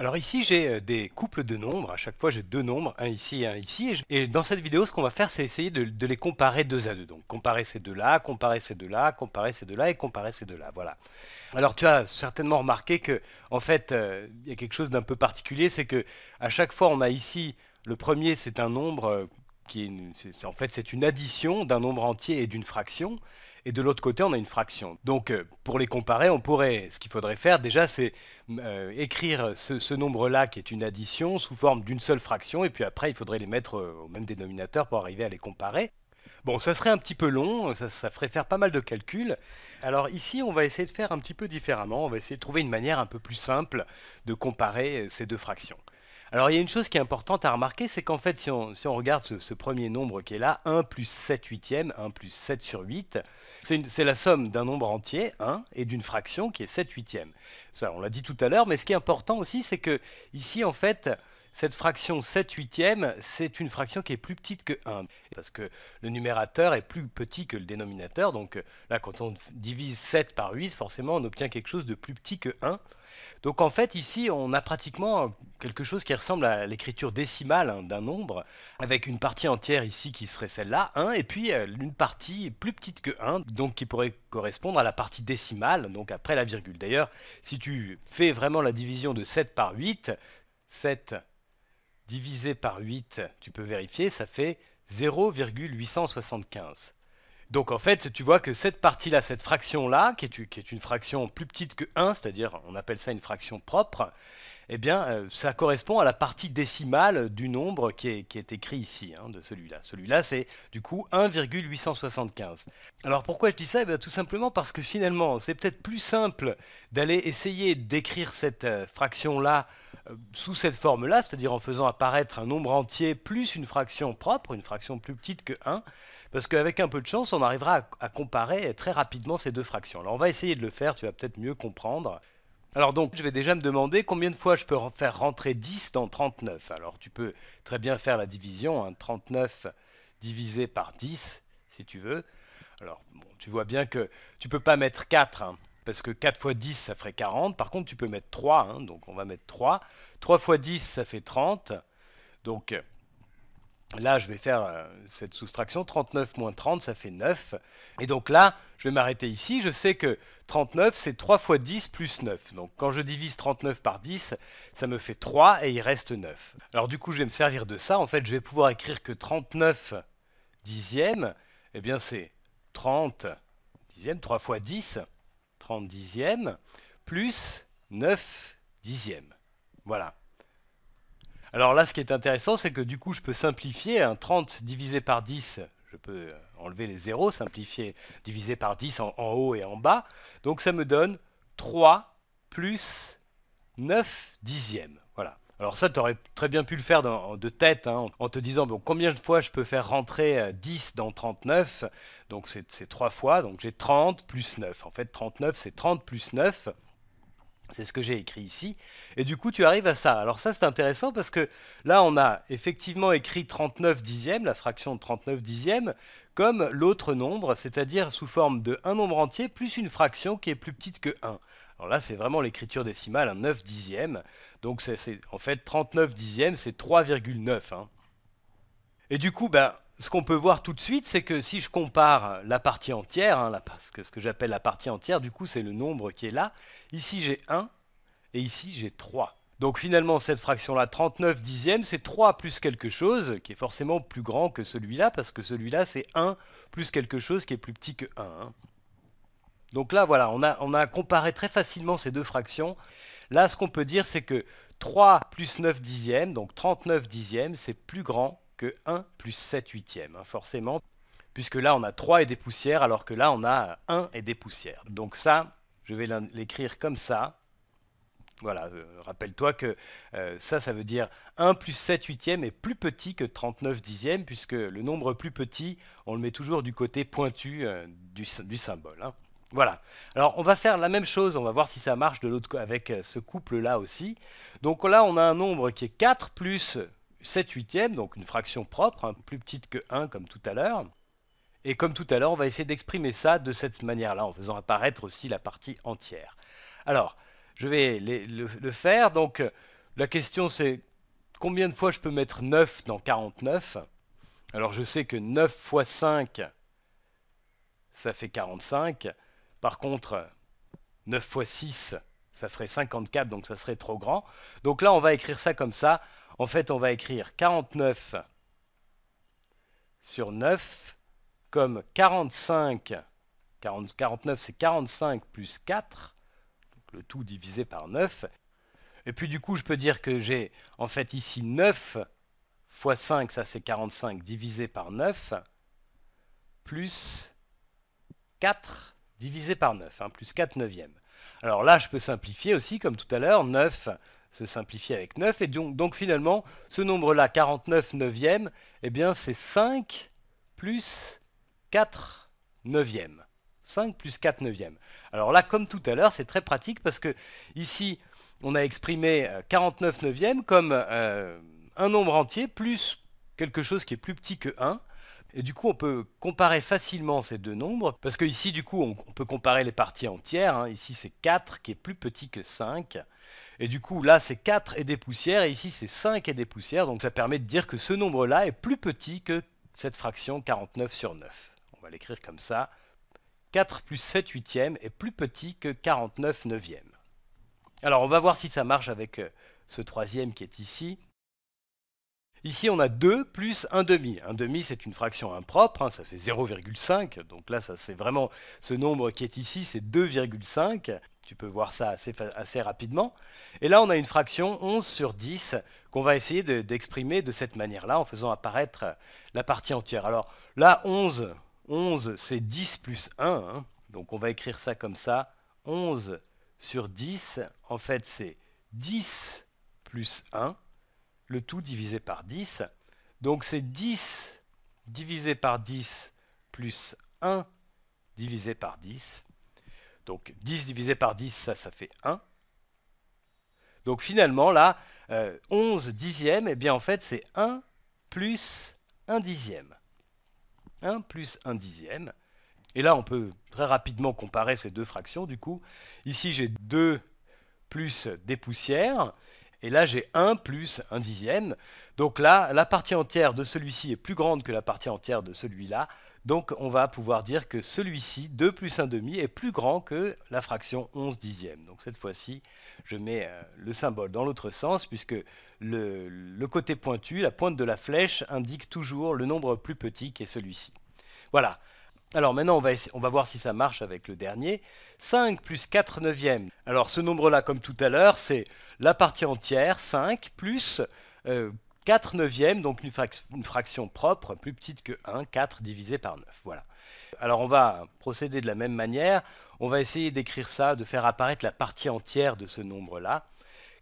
Alors ici, j'ai euh, des couples de nombres. À chaque fois, j'ai deux nombres, un ici et un ici. Et dans cette vidéo, ce qu'on va faire, c'est essayer de, les comparer deux à deux. Donc comparer ces deux-là, comparer ces deux-là, comparer ces deux-là et comparer ces deux-là. Voilà. Alors tu as certainement remarqué que, en fait, euh, il y a quelque chose d'un peu particulier, c'est que à chaque fois, on a ici le premier, c'est un nombre euh, qui est, en fait c'est une addition d'un nombre entier et d'une fraction et de l'autre côté, on a une fraction. Donc, euh, pour les comparer, on pourrait, ce qu'il faudrait faire déjà, c'est euh, écrire ce, nombre-là, qui est une addition, sous forme d'une seule fraction, et puis après, il faudrait les mettre euh, au même dénominateur pour arriver à les comparer. Bon, ça serait un petit peu long, ça, ferait faire pas mal de calculs. Alors ici, on va essayer de faire un petit peu différemment, on va essayer de trouver une manière un peu plus simple de comparer ces deux fractions. Alors il y a une chose qui est importante à remarquer, c'est qu'en fait si on, regarde ce, premier nombre qui est là, 1 plus 7 huitièmes, 1 plus 7 sur 8, c'est la somme d'un nombre entier, 1, et d'une fraction qui est 7 huitièmes. Ça on l'a dit tout à l'heure, mais ce qui est important aussi c'est que ici en fait cette fraction 7 huitièmes, c'est une fraction qui est plus petite que 1, parce que le numérateur est plus petit que le dénominateur, donc euh, là quand on divise 7 par 8, forcément on obtient quelque chose de plus petit que 1. Donc en fait ici on a pratiquement quelque chose qui ressemble à l'écriture décimale hein, d'un nombre, avec une partie entière ici qui serait celle-là, 1, et puis euh, une partie plus petite que 1, donc qui pourrait correspondre à la partie décimale, donc après la virgule. D'ailleurs, si tu fais vraiment la division de 7 par 8, 7 divisé par 8, tu peux vérifier, ça fait 0,875. Donc en fait, tu vois que cette partie-là, cette fraction-là, qui est, une fraction plus petite que 1, c'est-à-dire on appelle ça une fraction propre, eh bien euh, ça correspond à la partie décimale du nombre qui est, écrit ici, hein, de celui-là. Celui-là, c'est du coup 1,875. Alors pourquoi je dis ça eh Tout simplement parce que finalement, c'est peut-être plus simple d'aller essayer d'écrire cette euh, fraction-là euh, sous cette forme-là, c'est-à-dire en faisant apparaître un nombre entier plus une fraction propre, une fraction plus petite que 1, parce qu'avec un peu de chance, on arrivera à, comparer très rapidement ces deux fractions. Alors on va essayer de le faire, tu vas peut-être mieux comprendre. Alors donc, je vais déjà me demander combien de fois je peux faire rentrer 10 dans 39. Alors tu peux très bien faire la division, 39 hein, divisé par 10, si tu veux. Alors, tu vois bien que tu ne peux pas mettre 4, parce que 4 x 10, ça ferait 40. Par contre, tu peux mettre 3, hein, donc on va mettre 3. 3 x 10, ça fait 30. Donc euh, là, je vais faire euh, cette soustraction. 39 moins 30, ça fait 9. Et donc là, je vais m'arrêter ici. Je sais que 39, c'est 3 fois 10 plus 9. Donc quand je divise 39 par 10, ça me fait 3 et il reste 9. Alors du coup, je vais me servir de ça. En fait, je vais pouvoir écrire que 39 dixièmes, eh bien c'est 30 dixièmes, 3 fois 10, 30 dixièmes, plus 9 dixièmes. Voilà. Alors là, ce qui est intéressant, c'est que du coup, je peux simplifier. 30 hein. divisé par 10, je peux euh, enlever les zéros, simplifier, divisé par 10 en, en haut et en bas. Donc ça me donne 3 plus 9 dixièmes. Alors ça, tu aurais très bien pu le faire de tête, hein, en te disant, bon, combien de fois je peux faire rentrer 10 euh, dans 39 Donc c'est 3 fois, donc j'ai 30 plus 9. En fait, 39, c'est 30 plus 9. C'est ce que j'ai écrit ici. Et du coup, tu arrives à ça. Alors ça, c'est intéressant parce que là, on a effectivement écrit 39 dixièmes, la fraction de 39 dixièmes, comme l'autre nombre, c'est-à-dire sous forme de un nombre entier plus une fraction qui est plus petite que 1. Alors là, c'est vraiment l'écriture décimale, un 9 dixième. Donc c'est en fait 39 dixièmes, c'est 3,9. Hein. Et du coup, ben, ce qu'on peut voir tout de suite, c'est que si je compare la partie entière, parce hein, la, ce que, j'appelle la partie entière, du coup, c'est le nombre qui est là. Ici, j'ai 1 et ici, j'ai 3. Donc finalement, cette fraction-là, 39 dixièmes, c'est 3 plus quelque chose, qui est forcément plus grand que celui-là, parce que celui-là, c'est 1 plus quelque chose qui est plus petit que 1. Donc là, voilà, on a, comparé très facilement ces deux fractions. Là, ce qu'on peut dire, c'est que 3 plus 9 dixièmes, donc 39 dixièmes, c'est plus grand que 1 plus 7 huitièmes, hein, forcément, puisque là, on a 3 et des poussières, alors que là, on a 1 et des poussières. Donc ça, je vais l'écrire comme ça. Voilà, euh, rappelle-toi que euh, ça, ça veut dire 1 plus 7 huitièmes est plus petit que 39 dixièmes, puisque le nombre plus petit, on le met toujours du côté pointu euh, du, symbole. Hein. Voilà. Alors on va faire la même chose, on va voir si ça marche de l'autre avec euh, ce couple-là aussi. Donc là on a un nombre qui est 4 plus 7 huitièmes, donc une fraction propre, hein, plus petite que 1 comme tout à l'heure. Et comme tout à l'heure, on va essayer d'exprimer ça de cette manière-là, en faisant apparaître aussi la partie entière. Alors, je vais le, le faire. Donc la question c'est combien de fois je peux mettre 9 dans 49 Alors je sais que 9 fois 5, ça fait 45. Par contre, 9 fois 6, ça ferait 54, donc ça serait trop grand. Donc là, on va écrire ça comme ça. En fait, on va écrire 49 sur 9 comme 45. 40, 49, c'est 45 plus 4, donc le tout divisé par 9. Et puis du coup, je peux dire que j'ai en fait ici 9 fois 5, ça c'est 45, divisé par 9, plus 4 divisé par 9, hein, plus 4 neuvièmes. Alors là, je peux simplifier aussi, comme tout à l'heure, 9 se simplifie avec 9, et donc, finalement, ce nombre-là, 49 neuvièmes, eh bien c'est 5 plus 4 neuvièmes. 5 plus 4 neuvièmes. Alors là, comme tout à l'heure, c'est très pratique parce que ici, on a exprimé 49 euh, neuvièmes comme euh, un nombre entier plus quelque chose qui est plus petit que 1. Et du coup, on peut comparer facilement ces deux nombres, parce qu'ici, du coup, on, peut comparer les parties entières. Hein. Ici, c'est 4 qui est plus petit que 5. Et du coup, là, c'est 4 et des poussières, et ici, c'est 5 et des poussières. Donc, ça permet de dire que ce nombre-là est plus petit que cette fraction 49 sur 9. On va l'écrire comme ça. 4 plus 7 huitièmes est plus petit que 49 neuvièmes. Alors, on va voir si ça marche avec euh, ce troisième qui est ici. Ici, on a 2 plus 1 demi. 1 demi, c'est une fraction impropre, hein, ça fait 0,5. Donc là, c'est vraiment ce nombre qui est ici, c'est 2,5. Tu peux voir ça assez, rapidement. Et là, on a une fraction 11 sur 10 qu'on va essayer d'exprimer de, cette manière-là en faisant apparaître la partie entière. Alors là, 11, 11 c'est 10 plus 1. Hein. donc on va écrire ça comme ça. 11 sur 10, en fait, c'est 10 plus 1 le tout divisé par 10. Donc c'est 10 divisé par 10 plus 1 divisé par 10. Donc 10 divisé par 10, ça, ça fait 1. Donc finalement, là, 11 euh, dixièmes, et eh bien en fait, c'est 1 plus 1 dixième. 1 plus 1 dixième. Et là, on peut très rapidement comparer ces deux fractions, du coup. Ici, j'ai 2 plus des poussières. Et là, j'ai 1 plus 1 dixième. Donc là, la partie entière de celui-ci est plus grande que la partie entière de celui-là. Donc on va pouvoir dire que celui-ci, 2 plus 1 demi, est plus grand que la fraction 11 dixième. Donc cette fois-ci, je mets euh, le symbole dans l'autre sens, puisque le, le, côté pointu, la pointe de la flèche, indique toujours le nombre plus petit qui est celui-ci. Voilà, alors maintenant, on va, voir si ça marche avec le dernier. 5 plus 4 neuvièmes. Alors ce nombre-là, comme tout à l'heure, c'est la partie entière, 5, plus 4 euh, neuvièmes, donc une, fraction propre, plus petite que 1, 4 divisé par 9. Voilà. Alors on va procéder de la même manière. On va essayer d'écrire ça, de faire apparaître la partie entière de ce nombre-là.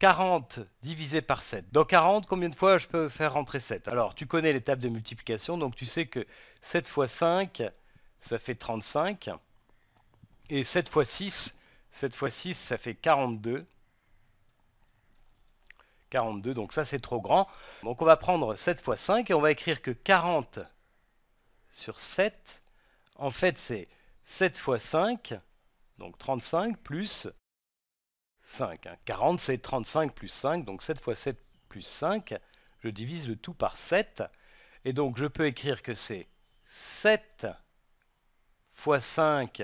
40 divisé par 7. Dans 40, combien de fois je peux faire rentrer 7 Alors, tu connais l'étape de multiplication, donc tu sais que 7 fois 5, ça fait 35. Et 7 fois 6, 7 x 6, ça fait 42. 42, donc ça c'est trop grand. Donc on va prendre 7 fois 5 et on va écrire que 40 sur 7, en fait c'est 7 fois 5, donc 35 plus 5. 40 hein. c'est 35 plus 5, donc 7 fois 7 plus 5, je divise le tout par 7. Et donc je peux écrire que c'est 7 fois 5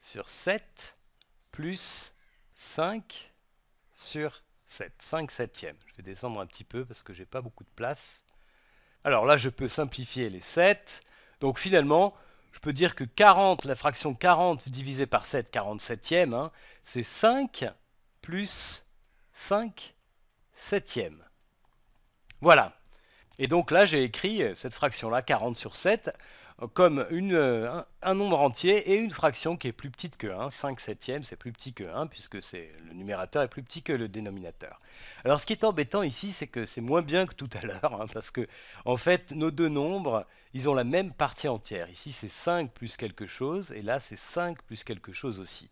sur 7 plus 5 sur 7. 5 septièmes. Je vais descendre un petit peu parce que j'ai pas beaucoup de place. Alors là, je peux simplifier les 7. Donc finalement, je peux dire que 40, la fraction 40 divisé par 7, 47e, hein, c'est 5 plus 5 septièmes. Voilà. Et donc là, j'ai écrit euh, cette fraction-là, 40 sur 7 comme euh, un, nombre entier et une fraction qui est plus petite que 1. 5 septièmes, c'est plus petit que 1 puisque le numérateur est plus petit que le dénominateur. Alors ce qui est embêtant ici, c'est que c'est moins bien que tout à l'heure, hein, parce que en fait, nos deux nombres, ils ont la même partie entière. Ici, c'est 5 plus quelque chose, et là, c'est 5 plus quelque chose aussi.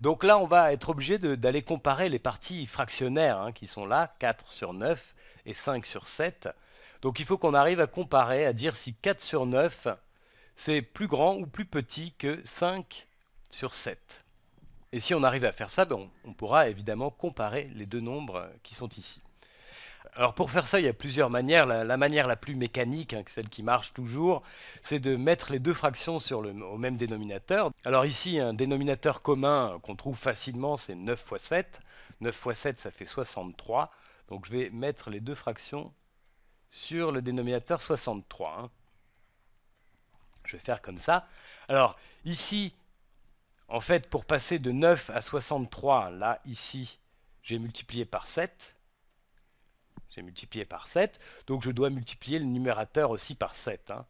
Donc là, on va être obligé d'aller comparer les parties fractionnaires hein, qui sont là, 4 sur 9 et 5 sur 7. Donc il faut qu'on arrive à comparer, à dire si 4 sur 9 c'est plus grand ou plus petit que 5 sur 7. Et si on arrive à faire ça, ben, on, pourra évidemment comparer les deux nombres qui sont ici. Alors pour faire ça, il y a plusieurs manières. La, manière la plus mécanique, hein, celle qui marche toujours, c'est de mettre les deux fractions sur le, au même dénominateur. Alors ici, un dénominateur commun qu'on trouve facilement, c'est 9 fois 7. 9 x 7, ça fait 63. Donc je vais mettre les deux fractions sur le dénominateur 63. Je vais faire comme ça. Alors, ici, en fait, pour passer de 9 à 63, là, ici, j'ai multiplié par 7. J'ai multiplié par 7. Donc, je dois multiplier le numérateur aussi par 7. Hein.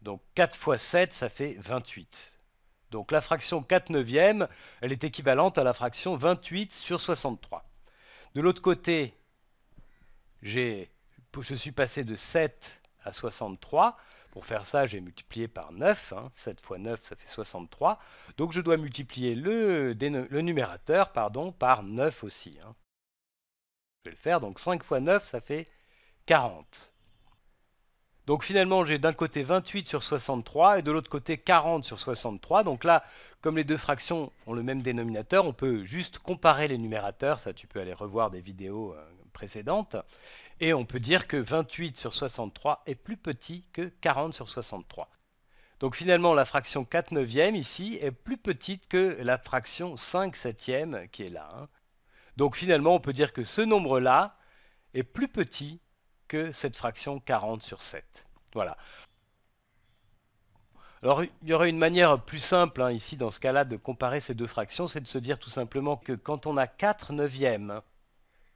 Donc, 4 fois 7, ça fait 28. Donc, la fraction 4 neuvième, elle est équivalente à la fraction 28 sur 63. De l'autre côté, je suis passé de 7 à 63. Pour faire ça, j'ai multiplié par 9. 7 hein. fois 9, ça fait 63. Donc je dois multiplier le, numérateur pardon, par 9 aussi. Hein. Je vais le faire. Donc 5 fois 9, ça fait 40. Donc finalement, j'ai d'un côté 28 sur 63 et de l'autre côté 40 sur 63. Donc là, comme les deux fractions ont le même dénominateur, on peut juste comparer les numérateurs. Ça, tu peux aller revoir des vidéos euh, précédentes. Et on peut dire que 28 sur 63 est plus petit que 40 sur 63. Donc finalement, la fraction 4 neuvième ici est plus petite que la fraction 5 septième qui est là. Hein. Donc finalement, on peut dire que ce nombre-là est plus petit que cette fraction 40 sur 7. Voilà. Alors, il y aurait une manière plus simple hein, ici, dans ce cas-là, de comparer ces deux fractions, c'est de se dire tout simplement que quand on a 4 neuvièmes,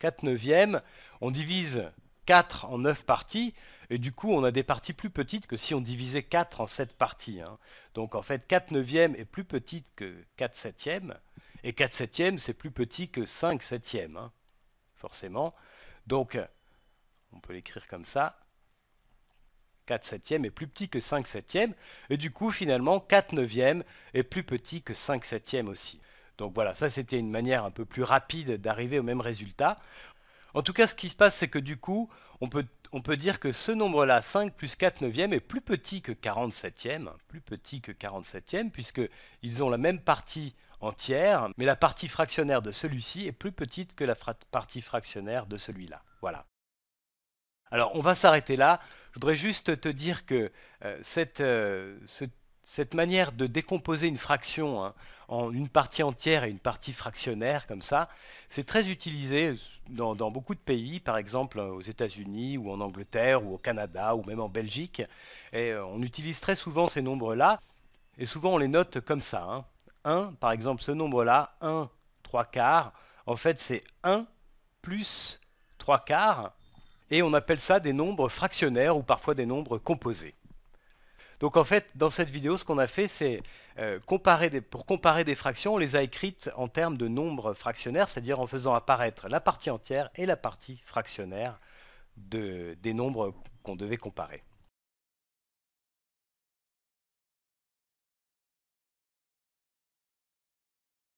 4 neuvièmes, on divise 4 en 9 parties, et du coup on a des parties plus petites que si on divisait 4 en 7 parties. Hein. Donc en fait 4 neuvièmes est plus petite que 4 septièmes, et 4 septièmes c'est plus petit que 5 septièmes, hein, forcément. Donc on peut l'écrire comme ça. 4 septièmes est plus petit que 5 septièmes, et du coup finalement 4 neuvièmes est plus petit que 5 septièmes aussi. Donc voilà, ça c'était une manière un peu plus rapide d'arriver au même résultat. En tout cas, ce qui se passe, c'est que du coup, on peut, on peut dire que ce nombre-là, 5 plus 4 neuvièmes, est plus petit que 47e, plus petit que 47e, puisqu'ils ont la même partie entière, mais la partie fractionnaire de celui-ci est plus petite que la partie fractionnaire de celui-là. Voilà. Alors, on va s'arrêter là. Je voudrais juste te dire que euh, cette, euh, ce cette manière de décomposer une fraction hein, en une partie entière et une partie fractionnaire, comme ça, c'est très utilisé dans, beaucoup de pays, par exemple euh, aux États-Unis ou en Angleterre ou au Canada ou même en Belgique. Euh, on utilise très souvent ces nombres-là, et souvent on les note comme ça. 1, hein. par exemple, ce nombre-là, 1, 3 quarts, en fait c'est 1 plus 3 quarts, et on appelle ça des nombres fractionnaires ou parfois des nombres composés. Donc en fait, dans cette vidéo, ce qu'on a fait, c'est euh, comparer pour comparer des fractions, on les a écrites en termes de nombres fractionnaires, c'est-à-dire en faisant apparaître la partie entière et la partie fractionnaire des nombres qu'on devait comparer.